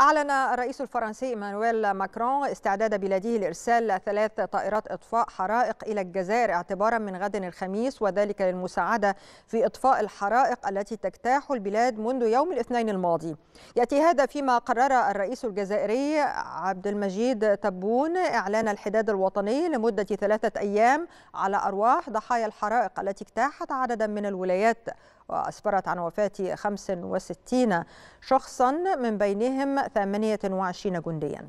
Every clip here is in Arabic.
أعلن الرئيس الفرنسي إيمانويل ماكرون استعداد بلاده لإرسال ثلاث طائرات إطفاء حرائق إلى الجزائر اعتبارا من غد الخميس وذلك للمساعدة في إطفاء الحرائق التي تجتاح البلاد منذ يوم الاثنين الماضي يأتي هذا فيما قرر الرئيس الجزائري عبد المجيد تبون إعلان الحداد الوطني لمدة ثلاثة أيام على أرواح ضحايا الحرائق التي اجتاحت عددا من الولايات وأسفرت عن وفاة 65 شخصا من بينهم 28 جنديا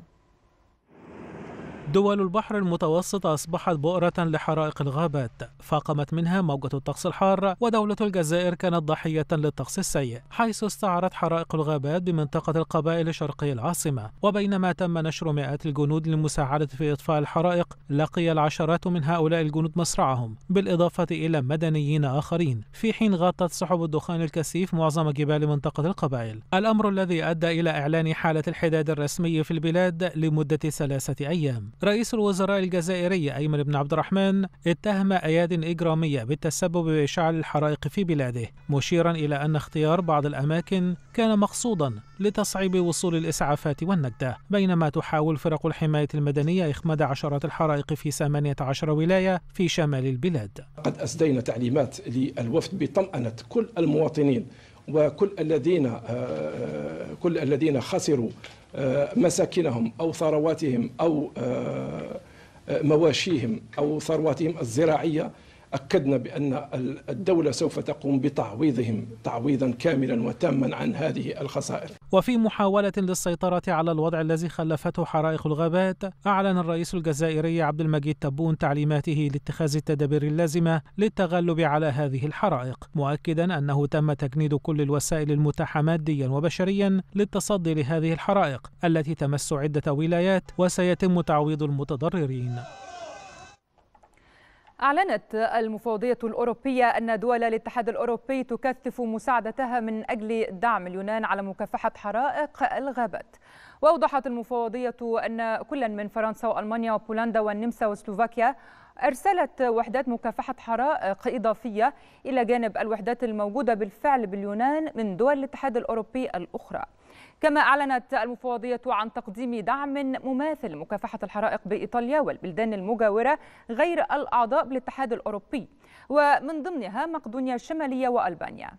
دول البحر المتوسط أصبحت بؤرة لحرائق الغابات فاقمت منها موجة الطقس الحار ودولة الجزائر كانت ضحية للطقس السيء حيث استعرت حرائق الغابات بمنطقة القبائل شرقي العاصمة وبينما تم نشر مئات الجنود للمساعدة في إطفاء الحرائق لقي العشرات من هؤلاء الجنود مصرعهم بالإضافة إلى مدنيين آخرين في حين غطت سحب الدخان الكثيف معظم جبال منطقة القبائل الأمر الذي أدى إلى إعلان حالة الحداد الرسمي في البلاد لمدة ثلاثة أيام رئيس الوزراء الجزائري أيمن بن عبد الرحمن اتهم أياد إجرامية بالتسبب بإشعال الحرائق في بلاده مشيرا إلى أن اختيار بعض الأماكن كان مقصودا لتصعيب وصول الإسعافات والنجدة بينما تحاول فرق الحماية المدنية إخماد عشرات الحرائق في 18 ولاية في شمال البلاد قد أسدينا تعليمات للوفد بطمأنة كل المواطنين وكل الذين آه، آه، كل الذين خسروا آه، مساكنهم او ثرواتهم او مواشيهم او ثرواتهم الزراعيه أكدنا بأن الدولة سوف تقوم بتعويضهم تعويضا كاملا وتاما عن هذه الخسائر وفي محاولة للسيطرة على الوضع الذي خلفته حرائق الغابات أعلن الرئيس الجزائري عبد المجيد تبون تعليماته لاتخاذ التدابير اللازمة للتغلب على هذه الحرائق مؤكدا أنه تم تجنيد كل الوسائل المتاحة ماديا وبشريا للتصدي لهذه الحرائق التي تمس عدة ولايات وسيتم تعويض المتضررين أعلنت المفوضية الأوروبية أن دول الاتحاد الأوروبي تكثف مساعدتها من أجل دعم اليونان على مكافحة حرائق الغابات وأوضحت المفوضية أن كل من فرنسا وألمانيا وبولندا والنمسا وسلوفاكيا أرسلت وحدات مكافحة حرائق آه، إضافية إلى جانب الوحدات الموجودة بالفعل باليونان من دول الاتحاد الأوروبي الأخرى كما أعلنت المفوضية عن تقديم دعم مماثل مكافحة الحرائق بإيطاليا والبلدان المجاورة غير الأعضاء بالاتحاد الأوروبي ومن ضمنها مقدونيا الشمالية وألبانيا